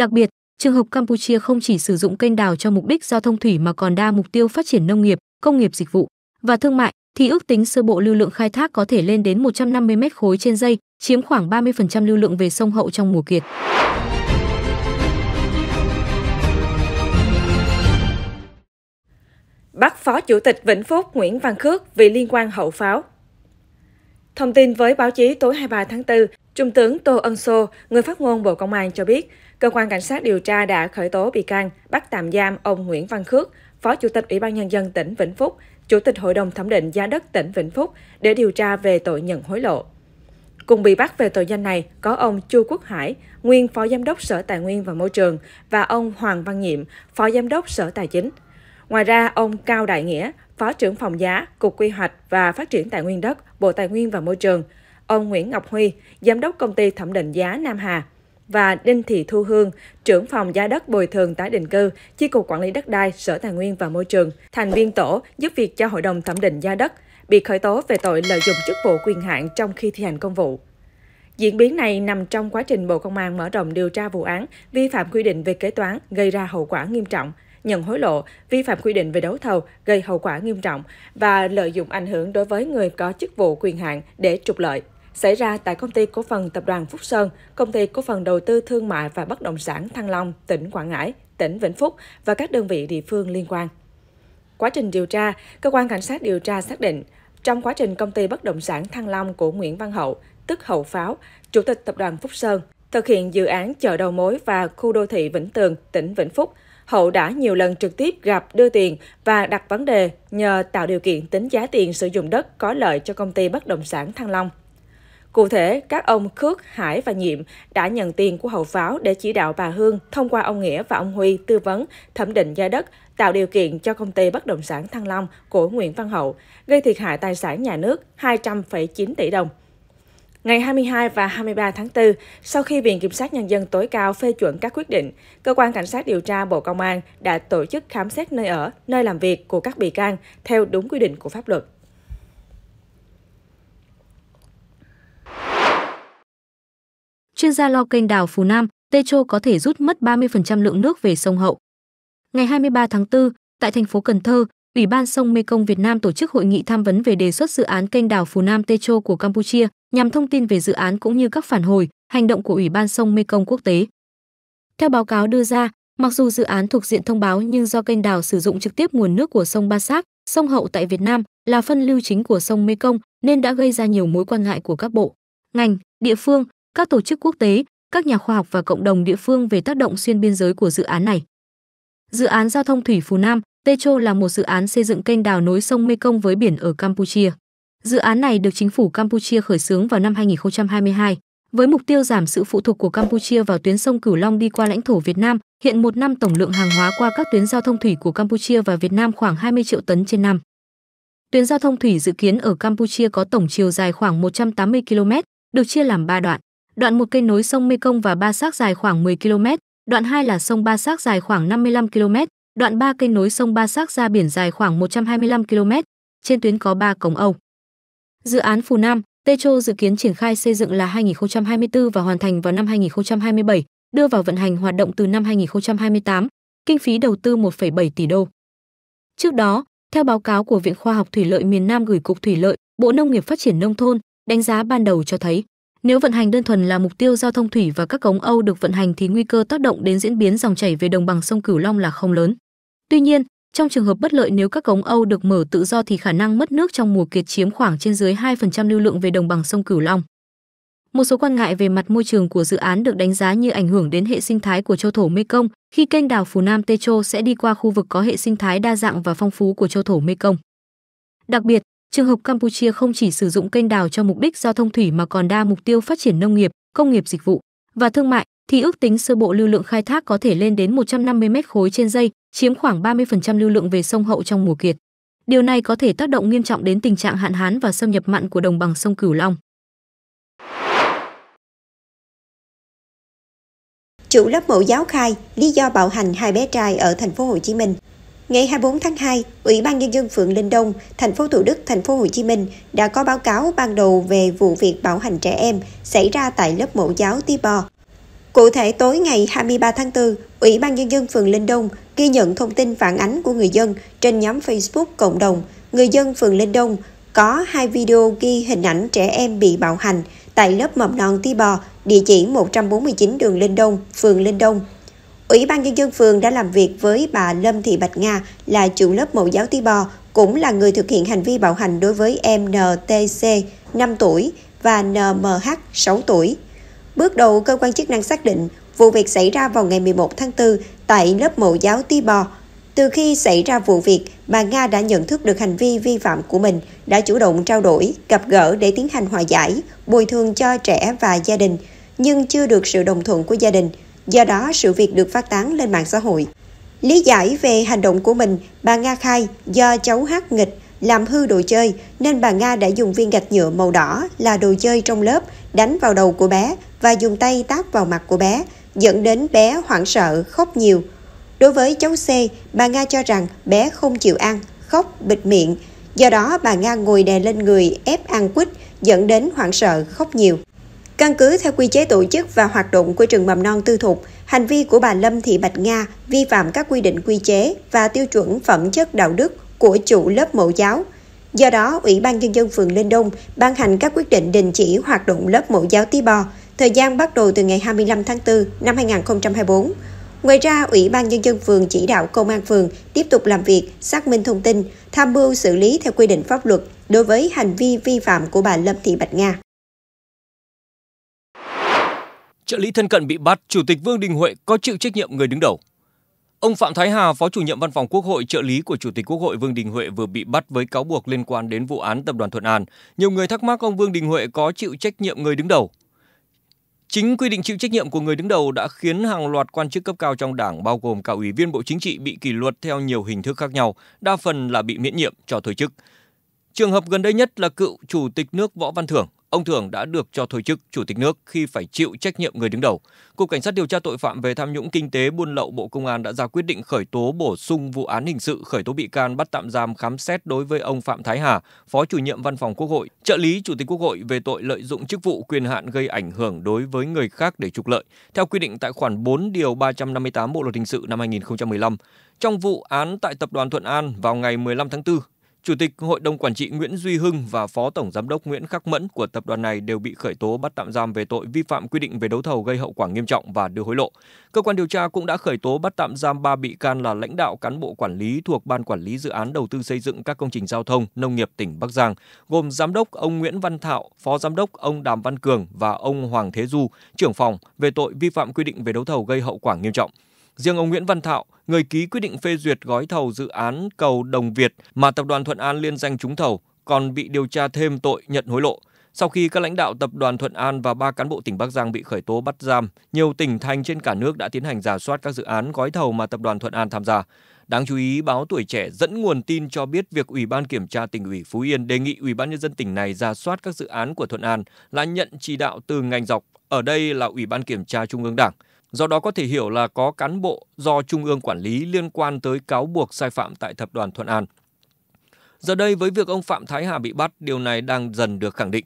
Đặc biệt, trường hợp Campuchia không chỉ sử dụng kênh đào cho mục đích giao thông thủy mà còn đa mục tiêu phát triển nông nghiệp, công nghiệp dịch vụ và thương mại, thì ước tính sơ bộ lưu lượng khai thác có thể lên đến 150 mét khối trên dây chiếm khoảng 30% lưu lượng về sông Hậu trong mùa kiệt. Bắt Phó Chủ tịch Vĩnh Phúc Nguyễn Văn Khước vì liên quan hậu pháo. Thông tin với báo chí tối 23 tháng 4, Trung tướng Tô Ân Sô, người phát ngôn Bộ Công an cho biết, cơ quan cảnh sát điều tra đã khởi tố bị can, bắt tạm giam ông Nguyễn Văn Khước, Phó Chủ tịch Ủy ban Nhân dân tỉnh Vĩnh Phúc, Chủ tịch Hội đồng Thẩm định Giá đất tỉnh Vĩnh Phúc để điều tra về tội nhận hối lộ. Cùng bị bắt về tội danh này có ông Chu Quốc Hải, nguyên Phó Giám đốc Sở Tài nguyên và Môi trường và ông Hoàng Văn Nhiệm, Phó Giám đốc Sở Tài chính. Ngoài ra, ông Cao Đại Nghĩa, Phó trưởng phòng giá, Cục Quy hoạch và Phát triển Tài nguyên đất, Bộ Tài nguyên và Môi trường, ông Nguyễn Ngọc Huy, Giám đốc Công ty Thẩm định giá Nam Hà, và Đinh Thị Thu Hương, trưởng phòng giá đất bồi thường tái định cư, chi cục quản lý đất đai, Sở Tài nguyên và Môi trường, thành viên tổ giúp việc cho hội đồng thẩm định giá đất, bị khởi tố về tội lợi dụng chức vụ quyền hạn trong khi thi hành công vụ. Diễn biến này nằm trong quá trình Bộ Công an mở rộng điều tra vụ án vi phạm quy định về kế toán gây ra hậu quả nghiêm trọng, nhận hối lộ, vi phạm quy định về đấu thầu gây hậu quả nghiêm trọng và lợi dụng ảnh hưởng đối với người có chức vụ quyền hạn để trục lợi xảy ra tại công ty cổ phần tập đoàn Phúc Sơn, công ty cổ phần đầu tư thương mại và bất động sản Thăng Long, tỉnh Quảng Ngãi, tỉnh Vĩnh Phúc và các đơn vị địa phương liên quan. Quá trình điều tra, cơ quan cảnh sát điều tra xác định trong quá trình công ty bất động sản Thăng Long của Nguyễn Văn Hậu, tức Hậu Pháo, chủ tịch tập đoàn Phúc Sơn, thực hiện dự án chợ đầu mối và khu đô thị Vĩnh Tường, tỉnh Vĩnh Phúc, Hậu đã nhiều lần trực tiếp gặp đưa tiền và đặt vấn đề nhờ tạo điều kiện tính giá tiền sử dụng đất có lợi cho công ty bất động sản Thăng Long. Cụ thể, các ông Khước, Hải và Nhiệm đã nhận tiền của hậu pháo để chỉ đạo bà Hương thông qua ông Nghĩa và ông Huy tư vấn, thẩm định giá đất, tạo điều kiện cho công ty bất động sản Thăng Long của Nguyễn Văn Hậu, gây thiệt hại tài sản nhà nước 200,9 tỷ đồng. Ngày 22 và 23 tháng 4, sau khi Viện Kiểm sát Nhân dân tối cao phê chuẩn các quyết định, Cơ quan Cảnh sát điều tra Bộ Công an đã tổ chức khám xét nơi ở, nơi làm việc của các bị can theo đúng quy định của pháp luật. Chuyên gia lo kênh đào Phú Nam, Petro có thể rút mất 30% lượng nước về sông Hậu. Ngày 23 tháng 4, tại thành phố Cần Thơ, Ủy ban sông Mekong Việt Nam tổ chức hội nghị tham vấn về đề xuất dự án kênh đào Phú Nam Techo của Campuchia nhằm thông tin về dự án cũng như các phản hồi, hành động của Ủy ban sông Mekong quốc tế. Theo báo cáo đưa ra, mặc dù dự án thuộc diện thông báo nhưng do kênh đào sử dụng trực tiếp nguồn nước của sông Ba Sát, sông Hậu tại Việt Nam là phân lưu chính của sông Mekong nên đã gây ra nhiều mối quan ngại của các bộ, ngành, địa phương các tổ chức quốc tế, các nhà khoa học và cộng đồng địa phương về tác động xuyên biên giới của dự án này. Dự án giao thông thủy Phú Nam, Techo là một dự án xây dựng kênh đào nối sông Mekong với biển ở Campuchia. Dự án này được chính phủ Campuchia khởi xướng vào năm 2022 với mục tiêu giảm sự phụ thuộc của Campuchia vào tuyến sông Cửu Long đi qua lãnh thổ Việt Nam. Hiện một năm tổng lượng hàng hóa qua các tuyến giao thông thủy của Campuchia và Việt Nam khoảng 20 triệu tấn trên năm. Tuyến giao thông thủy dự kiến ở Campuchia có tổng chiều dài khoảng 180 km, được chia làm 3 đoạn đoạn một cây nối sông Mekong và ba xác dài khoảng 10 km, đoạn 2 là sông ba xác dài khoảng 55 km, đoạn 3 cây nối sông ba xác ra biển dài khoảng 125 km, trên tuyến có 3 cống âu. Dự án Phù Nam, Petro dự kiến triển khai xây dựng là 2024 và hoàn thành vào năm 2027, đưa vào vận hành hoạt động từ năm 2028, kinh phí đầu tư 1,7 tỷ đô. Trước đó, theo báo cáo của Viện Khoa học Thủy lợi miền Nam gửi Cục Thủy lợi, Bộ Nông nghiệp Phát triển Nông thôn, đánh giá ban đầu cho thấy nếu vận hành đơn thuần là mục tiêu giao thông thủy và các cống Âu được vận hành thì nguy cơ tác động đến diễn biến dòng chảy về đồng bằng sông Cửu Long là không lớn. Tuy nhiên, trong trường hợp bất lợi nếu các cống Âu được mở tự do thì khả năng mất nước trong mùa kiệt chiếm khoảng trên dưới 2% lưu lượng về đồng bằng sông Cửu Long. Một số quan ngại về mặt môi trường của dự án được đánh giá như ảnh hưởng đến hệ sinh thái của châu thổ Mekong khi kênh đào Phù Nam Tê Chô sẽ đi qua khu vực có hệ sinh thái đa dạng và phong phú của châu thổ Mekong. Đặc biệt, Trường hợp Campuchia không chỉ sử dụng kênh đào cho mục đích giao thông thủy mà còn đa mục tiêu phát triển nông nghiệp, công nghiệp dịch vụ và thương mại, thì ước tính sơ bộ lưu lượng khai thác có thể lên đến 150 mét khối trên giây, chiếm khoảng 30% lưu lượng về sông Hậu trong mùa kiệt. Điều này có thể tác động nghiêm trọng đến tình trạng hạn hán và xâm nhập mặn của đồng bằng sông Cửu Long. Chủ lớp mẫu giáo khai lý do bạo hành hai bé trai ở thành phố Hồ Chí Minh. Ngày 24 tháng 2, Ủy ban nhân dân phường Linh Đông, thành phố Thủ Đức, thành phố Hồ Chí Minh đã có báo cáo ban đầu về vụ việc bạo hành trẻ em xảy ra tại lớp mẫu giáo Tí Bò. Cụ thể tối ngày 23 tháng 4, Ủy ban nhân dân phường Linh Đông ghi nhận thông tin phản ánh của người dân trên nhóm Facebook cộng đồng người dân phường Linh Đông có hai video ghi hình ảnh trẻ em bị bạo hành tại lớp mầm non Tí Bò, địa chỉ 149 đường Linh Đông, phường Linh Đông, Ủy ban Nhân dân phường đã làm việc với bà Lâm Thị Bạch Nga là chủ lớp mẫu giáo Tí Bò, cũng là người thực hiện hành vi bạo hành đối với em NTC 5 tuổi và NMH 6 tuổi. Bước đầu, cơ quan chức năng xác định vụ việc xảy ra vào ngày 11 tháng 4 tại lớp mẫu giáo Tí Bò. Từ khi xảy ra vụ việc, bà Nga đã nhận thức được hành vi vi phạm của mình, đã chủ động trao đổi, gặp gỡ để tiến hành hòa giải, bồi thường cho trẻ và gia đình, nhưng chưa được sự đồng thuận của gia đình – Do đó, sự việc được phát tán lên mạng xã hội. Lý giải về hành động của mình, bà Nga khai do cháu hát nghịch làm hư đồ chơi nên bà Nga đã dùng viên gạch nhựa màu đỏ là đồ chơi trong lớp đánh vào đầu của bé và dùng tay tát vào mặt của bé, dẫn đến bé hoảng sợ, khóc nhiều. Đối với cháu C, bà Nga cho rằng bé không chịu ăn, khóc, bịt miệng. Do đó, bà Nga ngồi đè lên người ép ăn quýt, dẫn đến hoảng sợ, khóc nhiều. Căn cứ theo quy chế tổ chức và hoạt động của trường mầm non tư thục, hành vi của bà Lâm Thị Bạch Nga vi phạm các quy định quy chế và tiêu chuẩn phẩm chất đạo đức của chủ lớp mẫu giáo. Do đó, Ủy ban Nhân dân phường Linh Đông ban hành các quyết định đình chỉ hoạt động lớp mẫu giáo Tí Bò, thời gian bắt đầu từ ngày 25 tháng 4 năm 2024. Ngoài ra, Ủy ban Nhân dân phường chỉ đạo Công an phường tiếp tục làm việc, xác minh thông tin, tham mưu xử lý theo quy định pháp luật đối với hành vi vi phạm của bà Lâm Thị Bạch Nga trợ lý thân cận bị bắt, Chủ tịch Vương Đình Huệ có chịu trách nhiệm người đứng đầu. Ông Phạm Thái Hà, Phó chủ nhiệm Văn phòng Quốc hội, trợ lý của Chủ tịch Quốc hội Vương Đình Huệ vừa bị bắt với cáo buộc liên quan đến vụ án tập đoàn Thuận An. Nhiều người thắc mắc ông Vương Đình Huệ có chịu trách nhiệm người đứng đầu. Chính quy định chịu trách nhiệm của người đứng đầu đã khiến hàng loạt quan chức cấp cao trong Đảng bao gồm cả ủy viên Bộ Chính trị bị kỷ luật theo nhiều hình thức khác nhau, đa phần là bị miễn nhiệm cho thôi chức. Trường hợp gần đây nhất là cựu Chủ tịch nước Võ Văn Thưởng, Ông Thường đã được cho thôi chức Chủ tịch nước khi phải chịu trách nhiệm người đứng đầu. Cục Cảnh sát điều tra tội phạm về tham nhũng kinh tế buôn lậu Bộ Công an đã ra quyết định khởi tố bổ sung vụ án hình sự khởi tố bị can bắt tạm giam khám xét đối với ông Phạm Thái Hà, Phó chủ nhiệm Văn phòng Quốc hội, trợ lý Chủ tịch Quốc hội về tội lợi dụng chức vụ quyền hạn gây ảnh hưởng đối với người khác để trục lợi, theo quy định tại khoản 4 điều 358 Bộ luật hình sự năm 2015. Trong vụ án tại tập đoàn Thuận An vào ngày 15 tháng 4, Chủ tịch Hội đồng Quản trị Nguyễn Duy Hưng và Phó Tổng Giám đốc Nguyễn Khắc Mẫn của tập đoàn này đều bị khởi tố bắt tạm giam về tội vi phạm quy định về đấu thầu gây hậu quả nghiêm trọng và đưa hối lộ. Cơ quan điều tra cũng đã khởi tố bắt tạm giam 3 bị can là lãnh đạo cán bộ quản lý thuộc Ban Quản lý Dự án Đầu tư xây dựng các công trình giao thông, nông nghiệp tỉnh Bắc Giang, gồm Giám đốc ông Nguyễn Văn Thạo, Phó Giám đốc ông Đàm Văn Cường và ông Hoàng Thế Du, trưởng phòng về tội vi phạm quy định về đấu thầu gây hậu quả nghiêm trọng. Riêng ông Nguyễn Văn Thạo, người ký quyết định phê duyệt gói thầu dự án cầu Đồng Việt mà tập đoàn Thuận An liên danh trúng thầu, còn bị điều tra thêm tội nhận hối lộ. Sau khi các lãnh đạo tập đoàn Thuận An và ba cán bộ tỉnh Bắc Giang bị khởi tố bắt giam, nhiều tỉnh thành trên cả nước đã tiến hành giả soát các dự án gói thầu mà tập đoàn Thuận An tham gia. Đáng chú ý, báo Tuổi Trẻ dẫn nguồn tin cho biết việc Ủy ban Kiểm tra tỉnh ủy Phú Yên đề nghị Ủy ban Nhân dân tỉnh này ra soát các dự án của Thuận An là nhận chỉ đạo từ ngành dọc, ở đây là Ủy ban Kiểm tra Trung ương Đảng – Do đó có thể hiểu là có cán bộ do Trung ương quản lý liên quan tới cáo buộc sai phạm tại Tập đoàn Thuận An. Giờ đây với việc ông Phạm Thái Hà bị bắt, điều này đang dần được khẳng định.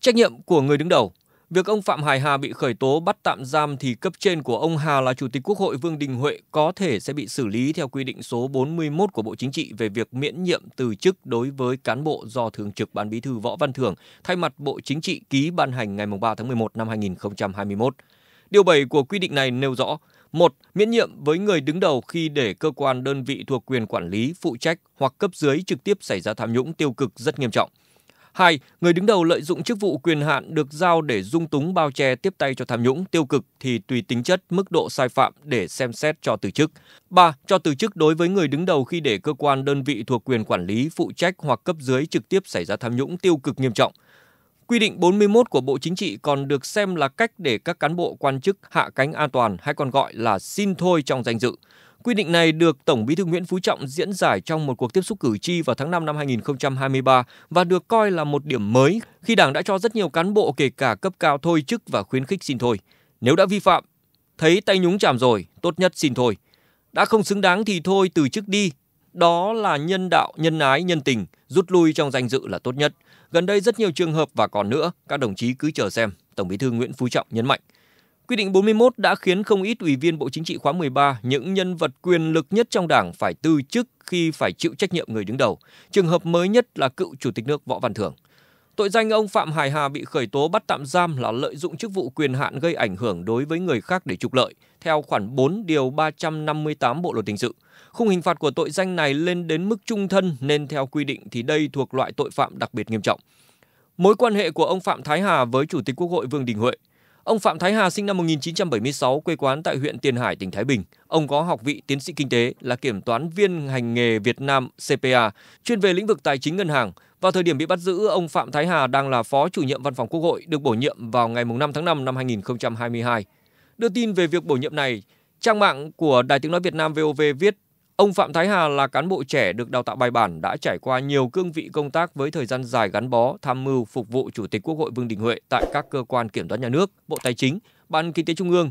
Trách nhiệm của người đứng đầu Việc ông Phạm Hải Hà bị khởi tố bắt tạm giam thì cấp trên của ông Hà là Chủ tịch Quốc hội Vương Đình Huệ có thể sẽ bị xử lý theo quy định số 41 của Bộ Chính trị về việc miễn nhiệm từ chức đối với cán bộ do Thường trực Ban Bí thư Võ Văn Thưởng thay mặt Bộ Chính trị ký ban hành ngày 3 tháng 11 năm 2021. Điều 7 của quy định này nêu rõ, một Miễn nhiệm với người đứng đầu khi để cơ quan đơn vị thuộc quyền quản lý, phụ trách hoặc cấp dưới trực tiếp xảy ra tham nhũng tiêu cực rất nghiêm trọng. 2. Người đứng đầu lợi dụng chức vụ quyền hạn được giao để dung túng bao che tiếp tay cho tham nhũng tiêu cực thì tùy tính chất, mức độ sai phạm để xem xét cho từ chức. 3. Cho từ chức đối với người đứng đầu khi để cơ quan đơn vị thuộc quyền quản lý, phụ trách hoặc cấp dưới trực tiếp xảy ra tham nhũng tiêu cực nghiêm trọng Quy định 41 của Bộ Chính trị còn được xem là cách để các cán bộ quan chức hạ cánh an toàn hay còn gọi là xin thôi trong danh dự. Quy định này được Tổng Bí thư Nguyễn Phú Trọng diễn giải trong một cuộc tiếp xúc cử tri vào tháng 5 năm 2023 và được coi là một điểm mới khi Đảng đã cho rất nhiều cán bộ kể cả cấp cao thôi chức và khuyến khích xin thôi. Nếu đã vi phạm, thấy tay nhúng chạm rồi, tốt nhất xin thôi. Đã không xứng đáng thì thôi từ chức đi đó là nhân đạo, nhân ái, nhân tình, rút lui trong danh dự là tốt nhất. Gần đây rất nhiều trường hợp và còn nữa, các đồng chí cứ chờ xem, Tổng Bí thư Nguyễn Phú Trọng nhấn mạnh. Quy định 41 đã khiến không ít ủy viên Bộ Chính trị khóa 13, những nhân vật quyền lực nhất trong Đảng phải từ chức khi phải chịu trách nhiệm người đứng đầu. Trường hợp mới nhất là cựu Chủ tịch nước Võ Văn Thưởng. Tội danh ông Phạm Hải Hà bị khởi tố bắt tạm giam là lợi dụng chức vụ quyền hạn gây ảnh hưởng đối với người khác để trục lợi, theo khoản 4 điều 358 Bộ Luật Hình sự. Khung hình phạt của tội danh này lên đến mức trung thân nên theo quy định thì đây thuộc loại tội phạm đặc biệt nghiêm trọng. Mối quan hệ của ông Phạm Thái Hà với Chủ tịch Quốc hội Vương Đình Huệ Ông Phạm Thái Hà sinh năm 1976, quê quán tại huyện Tiền Hải, tỉnh Thái Bình. Ông có học vị tiến sĩ kinh tế, là kiểm toán viên hành nghề Việt Nam CPA, chuyên về lĩnh vực tài chính ngân hàng, vào thời điểm bị bắt giữ, ông Phạm Thái Hà đang là phó chủ nhiệm văn phòng Quốc hội được bổ nhiệm vào ngày 5 tháng 5 năm 2022. Đưa tin về việc bổ nhiệm này, trang mạng của Đài Tiếng Nói Việt Nam VOV viết Ông Phạm Thái Hà là cán bộ trẻ được đào tạo bài bản đã trải qua nhiều cương vị công tác với thời gian dài gắn bó, tham mưu, phục vụ Chủ tịch Quốc hội Vương Đình Huệ tại các cơ quan kiểm toán nhà nước, Bộ Tài chính, Ban Kinh tế Trung ương,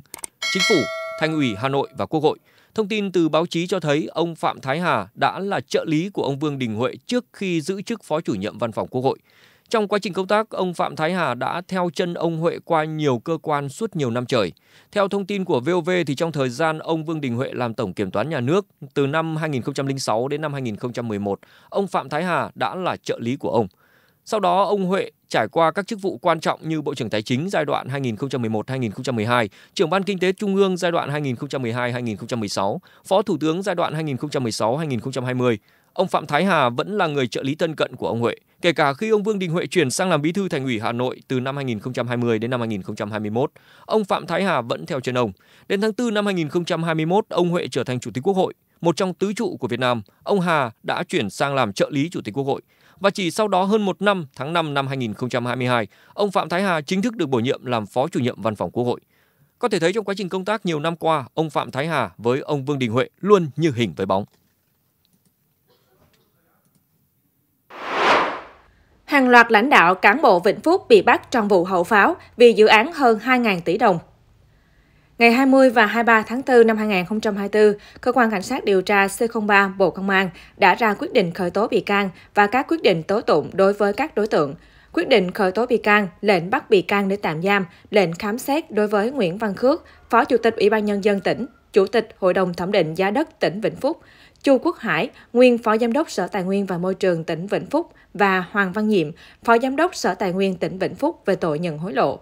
Chính phủ, Thành ủy Hà Nội và Quốc hội – Thông tin từ báo chí cho thấy ông Phạm Thái Hà đã là trợ lý của ông Vương Đình Huệ trước khi giữ chức Phó chủ nhiệm Văn phòng Quốc hội. Trong quá trình công tác, ông Phạm Thái Hà đã theo chân ông Huệ qua nhiều cơ quan suốt nhiều năm trời. Theo thông tin của VOV thì trong thời gian ông Vương Đình Huệ làm Tổng Kiểm toán Nhà nước từ năm 2006 đến năm 2011, ông Phạm Thái Hà đã là trợ lý của ông. Sau đó ông Huệ trải qua các chức vụ quan trọng như Bộ trưởng Tài chính giai đoạn 2011-2012, Trưởng ban Kinh tế Trung ương giai đoạn 2012-2016, Phó Thủ tướng giai đoạn 2016-2020, ông Phạm Thái Hà vẫn là người trợ lý thân cận của ông Huệ, kể cả khi ông Vương Đình Huệ chuyển sang làm bí thư thành ủy Hà Nội từ năm 2020 đến năm 2021, ông Phạm Thái Hà vẫn theo chân ông. Đến tháng 4 năm 2021, ông Huệ trở thành Chủ tịch Quốc hội. Một trong tứ trụ của Việt Nam, ông Hà đã chuyển sang làm trợ lý Chủ tịch Quốc hội và chỉ sau đó hơn một năm, tháng 5 năm 2022, ông Phạm Thái Hà chính thức được bổ nhiệm làm Phó chủ nhiệm Văn phòng Quốc hội. Có thể thấy trong quá trình công tác nhiều năm qua, ông Phạm Thái Hà với ông Vương Đình Huệ luôn như hình với bóng. Hàng loạt lãnh đạo cán bộ Vĩnh Phúc bị bắt trong vụ hậu pháo vì dự án hơn 2.000 tỷ đồng Ngày 20 và 23 tháng 4 năm 2024, Cơ quan Cảnh sát điều tra C03 Bộ Công an đã ra quyết định khởi tố bị can và các quyết định tố tụng đối với các đối tượng. Quyết định khởi tố bị can, lệnh bắt bị can để tạm giam, lệnh khám xét đối với Nguyễn Văn Khước, Phó Chủ tịch Ủy ban Nhân dân tỉnh, Chủ tịch Hội đồng Thẩm định Giá đất tỉnh Vĩnh Phúc, Chu Quốc Hải, nguyên Phó Giám đốc Sở Tài nguyên và Môi trường tỉnh Vĩnh Phúc và Hoàng Văn Nhiệm, Phó Giám đốc Sở Tài nguyên tỉnh Vĩnh Phúc về tội nhận hối lộ.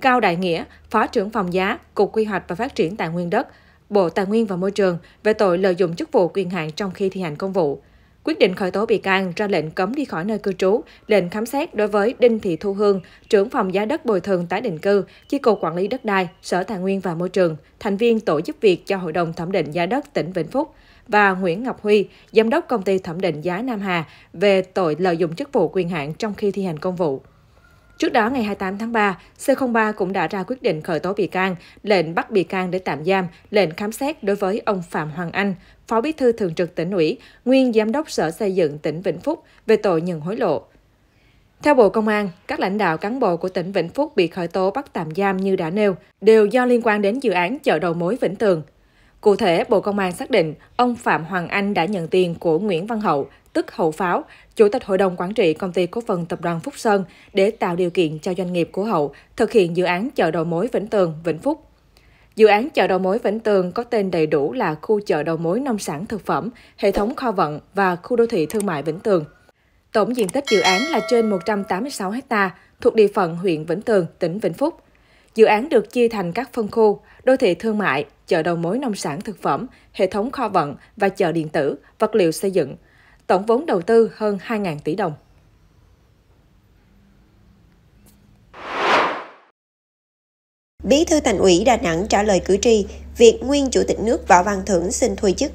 Cao Đại Nghĩa, Phó trưởng phòng giá, Cục Quy hoạch và Phát triển Tài nguyên đất, Bộ Tài nguyên và Môi trường về tội lợi dụng chức vụ quyền hạn trong khi thi hành công vụ. Quyết định khởi tố bị can ra lệnh cấm đi khỏi nơi cư trú, lệnh khám xét đối với Đinh Thị Thu Hương, trưởng phòng giá đất bồi thường tái định cư, chi cục quản lý đất đai, Sở Tài nguyên và Môi trường, thành viên tổ giúp việc cho Hội đồng thẩm định giá đất tỉnh Vĩnh Phúc và Nguyễn Ngọc Huy, giám đốc công ty thẩm định giá Nam Hà về tội lợi dụng chức vụ quyền hạn trong khi thi hành công vụ. Trước đó, ngày 28 tháng 3, C03 cũng đã ra quyết định khởi tố bị can, lệnh bắt bị can để tạm giam, lệnh khám xét đối với ông Phạm Hoàng Anh, Phó Bí thư Thường trực tỉnh ủy, nguyên Giám đốc Sở Xây dựng tỉnh Vĩnh Phúc về tội nhận hối lộ. Theo Bộ Công an, các lãnh đạo cán bộ của tỉnh Vĩnh Phúc bị khởi tố bắt tạm giam như đã nêu đều do liên quan đến dự án chợ đầu mối Vĩnh Tường. Cụ thể, Bộ Công an xác định ông Phạm Hoàng Anh đã nhận tiền của Nguyễn Văn Hậu, tức Hậu Pháo, Chủ tịch Hội đồng Quản trị Công ty Cổ phần Tập đoàn Phúc Sơn để tạo điều kiện cho doanh nghiệp của Hậu thực hiện dự án chợ đầu mối Vĩnh Tường, Vĩnh Phúc. Dự án chợ đầu mối Vĩnh Tường có tên đầy đủ là khu chợ đầu mối nông sản thực phẩm, hệ thống kho vận và khu đô thị thương mại Vĩnh Tường. Tổng diện tích dự án là trên 186 ha thuộc địa phận huyện Vĩnh Tường, tỉnh Vĩnh Phúc. Dự án được chia thành các phân khu, đô thị thương mại, chợ đầu mối nông sản thực phẩm, hệ thống kho vận và chợ điện tử, vật liệu xây dựng. Tổng vốn đầu tư hơn 2.000 tỷ đồng. Bí thư Thành ủy Đà Nẵng trả lời cử tri việc nguyên Chủ tịch nước Võ Văn Thưởng xin thôi chức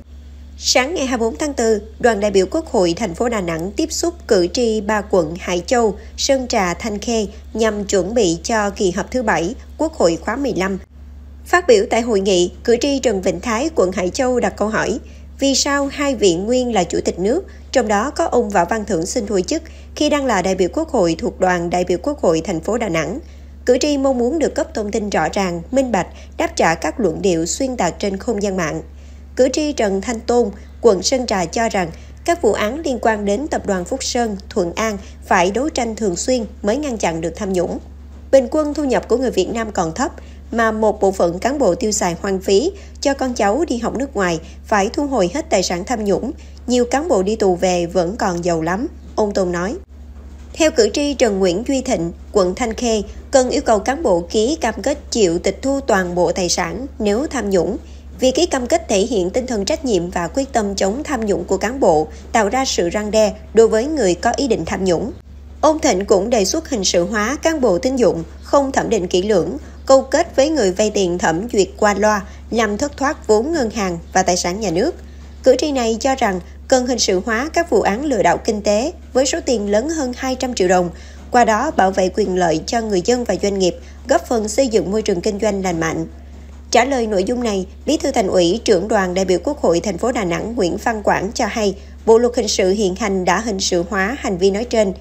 Sáng ngày 24 tháng 4, đoàn đại biểu Quốc hội thành phố Đà Nẵng tiếp xúc cử tri ba quận Hải Châu, Sơn Trà, Thanh Khê nhằm chuẩn bị cho kỳ họp thứ bảy Quốc hội khóa 15. Phát biểu tại hội nghị, cử tri Trần Vĩnh Thái, quận Hải Châu đặt câu hỏi vì sao hai vị nguyên là chủ tịch nước, trong đó có ông Võ Văn Thưởng xin thôi chức khi đang là đại biểu Quốc hội thuộc đoàn đại biểu Quốc hội thành phố Đà Nẵng. Cử tri mong muốn được cấp thông tin rõ ràng, minh bạch, đáp trả các luận điệu xuyên tạc trên không gian mạng. Cử tri Trần Thanh Tôn, quận Sơn Trà cho rằng các vụ án liên quan đến tập đoàn Phúc Sơn, Thuận An phải đấu tranh thường xuyên mới ngăn chặn được tham nhũng. Bình quân thu nhập của người Việt Nam còn thấp, mà một bộ phận cán bộ tiêu xài hoang phí cho con cháu đi học nước ngoài phải thu hồi hết tài sản tham nhũng, nhiều cán bộ đi tù về vẫn còn giàu lắm, ông Tôn nói. Theo cử tri Trần Nguyễn Duy Thịnh, quận Thanh Khê, cần yêu cầu cán bộ ký cam kết chịu tịch thu toàn bộ tài sản nếu tham nhũng, Việc ký cam kết thể hiện tinh thần trách nhiệm và quyết tâm chống tham nhũng của cán bộ, tạo ra sự răng đe đối với người có ý định tham nhũng. Ông Thịnh cũng đề xuất hình sự hóa cán bộ tín dụng không thẩm định kỹ lưỡng, câu kết với người vay tiền thẩm duyệt qua loa, làm thất thoát vốn ngân hàng và tài sản nhà nước. Cử tri này cho rằng cần hình sự hóa các vụ án lừa đảo kinh tế với số tiền lớn hơn 200 triệu đồng, qua đó bảo vệ quyền lợi cho người dân và doanh nghiệp, góp phần xây dựng môi trường kinh doanh lành mạnh. Trả lời nội dung này, Bí thư Thành ủy, trưởng đoàn đại biểu Quốc hội thành phố Đà Nẵng Nguyễn Văn Quảng cho hay, Bộ luật hình sự hiện hành đã hình sự hóa hành vi nói trên.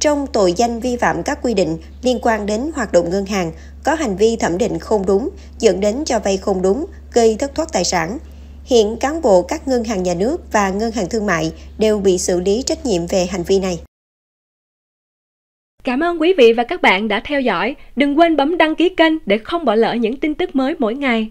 Trong tội danh vi phạm các quy định liên quan đến hoạt động ngân hàng, có hành vi thẩm định không đúng, dẫn đến cho vay không đúng, gây thất thoát tài sản. Hiện cán bộ các ngân hàng nhà nước và ngân hàng thương mại đều bị xử lý trách nhiệm về hành vi này. Cảm ơn quý vị và các bạn đã theo dõi. Đừng quên bấm đăng ký kênh để không bỏ lỡ những tin tức mới mỗi ngày.